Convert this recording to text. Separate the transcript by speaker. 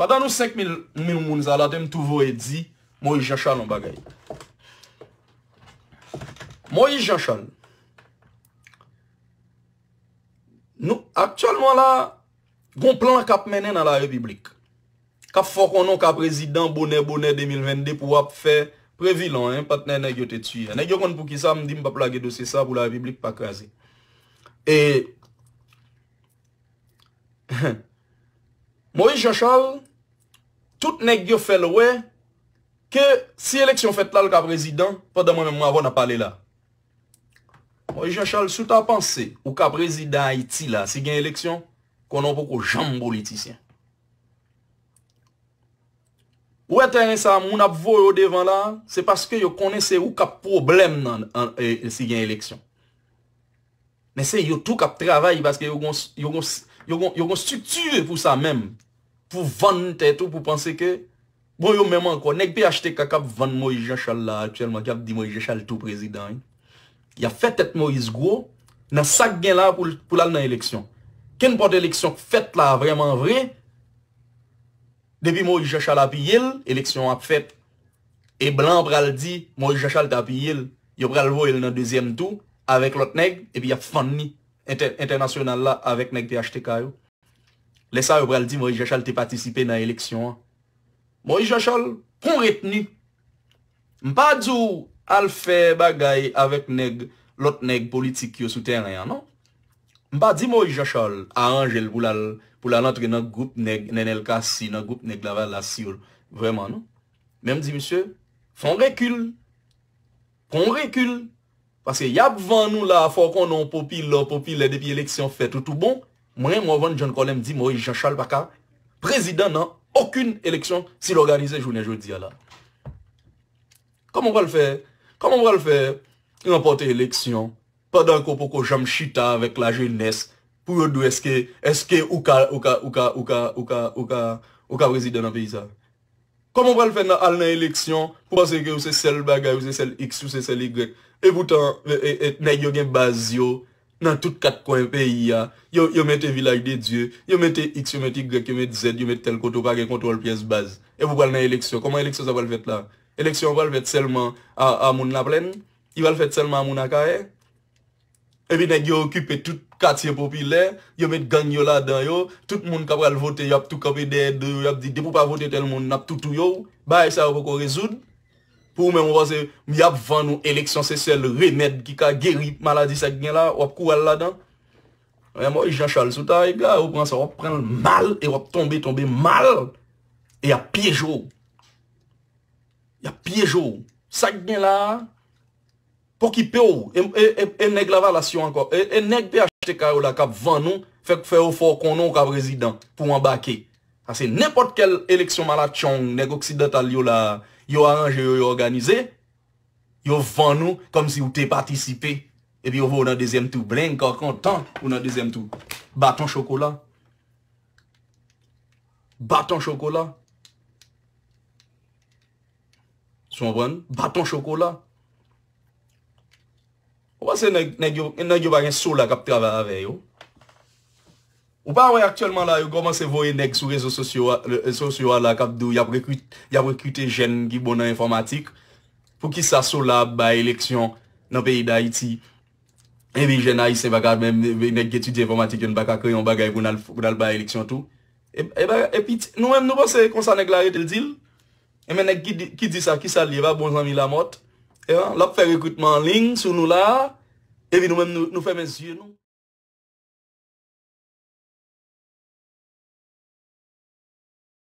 Speaker 1: Padan nou 5.000 mounz alatèm touvo et di, Moïse Jachal an bagay. Moïse Jachal, nou aktualman la, gon plan kap menè nan la republik. Kap fokon nou kap prezident bonè bonè 2022 pou ap fè previlan, patnen nagyo te tuy. Nagyo kon pou ki sa, mdim pa plage dosye sa pou la republik pa kreze. Moïse Jachal, Moïse Jachal, Tout nek yo felwe ke si eleksyon fet la l ka prezidant, padan mwen mwen avon ap pale la. Moye Jean-Charles, sou ta panse, ou ka prezidant Haiti la, si gen eleksyon, konon poko jamb politisyen. Ou ete yon sa moun ap vo yo devan la, se paske yo konese ou ka problem nan e, e, si gen eleksyon. Men se yo tou kap travay, paske yo kon strukture pou sa menm. pou van te tou, pou panse ke, bon yo menman kwa, neg pi achte kakap van Moïse Jochal la, etyelman kakap di Moïse Jochal tou prezidany, ya fèt et Moïse gwo, nan sak gen la pou lal nan eleksyon. Ken pote eleksyon fèt la vreman vre, depi Moïse Jochal api yil, eleksyon ap fèt, e blan pral di, Moïse Jochal te api yil, yo pral vo yil nan dezyen tou, avèk lot neg, epi ya fèn ni, internasyonal la avèk neg pi achte kakayou. Lè sa ou bral di Moïse Jachal te patisipe nan eleksyon an. Moïse Jachal, kon reteni. Mpa di ou al fè bagay avèk neg, lot neg politik yo sou terren an, no? Mpa di Moïse Jachal a Anjel pou lal, pou lal antre nan goup neg, nen el kasi, nan goup neg laval la si ou, vreman, no? Mèm di, msye, fon rekyl. Kon rekyl. Pase yap van nou la, fò kon nou popil lò, popil lè depi eleksyon, fè toutou bonk. Mwenye mwavon jen konen mdi mwenye jachal baka, prezident nan akun eleksyon si l'organize jounen joudi ala. Koman pral fe? Koman pral fe? Yon apote eleksyon, padanko poko jam chita vek la jen nes, pou yon dwe eske, eske, ouka, ouka, ouka, ouka, ouka, ouka, ouka prezident nan peyizav. Koman pral fe nan alnen eleksyon, pou anseke ou se sel bagay, ou se sel x, ou se sel y, evoutan, etnen yon gen bazyo, nan tout kat kwen peyi ya, yo mette Vilaj de Dieu, yo mette X, yo mette Y, yo mette Z, yo mette tel koto kage kontrol piyes baz. E pou kal nan eleksyon. Koman eleksyon sa val fet la? Eleksyon val fet selman a moun na plen, yo val fet selman a moun na kare, e pi nan yo okipe tout katsye popile, yo mette gang yo la dan yo, tout moun kapal vote, yo ap tou kabide, yo ap di de pou pa vote tel moun, ap toutou yo, ba e sa wakou rezoud, pou mèm wazè, mè ap vann nou, eleksyon se sel, remèd ki ka gerip maladi sa gen la, wap kou all la dan, mèm woy, jan chal souta, e ga, wap pren l mal, e wap tombe, tombe mal, e ap pyej ou, e ap pyej ou, sa gen la, pou ki pe ou, e, e, e, e neg la valasyon anko, e neg pe achte ka ou la, e ap vann nou, fèk fè ou fò konon kwa vrezidant, pou mèm bakè, nèpot kel eleksyon malat chong, neg oksidatal yo la, Yo aranje yo yo organize, yo van nou kom si ou te patisipe, e bi yo vo nan dezem tou. Blen, kakon, tan, ou nan dezem tou. Baton chokola. Baton chokola. Sou an bon? Baton chokola. Ou ase nan yo bagen sou la kap trava avey yo? Ou pa wè aktuelman la, yo goman se voye nek sou rezo sosyo wala kap do, yap rekwite jen ki bonan informatik, pou ki sa sou la baye leksyon nan peyi da iti, evi jen a yise baga, men ek getudi informatik yon baka kreyon bagay pou nan baye leksyon tou, epi nou men nou basè konsan ek la rete l'dil, eme nek ki di sa, ki sa li va bon zami la mot, lop fè rekwitman ling sou nou la, evi nou men nou fè mesye nou.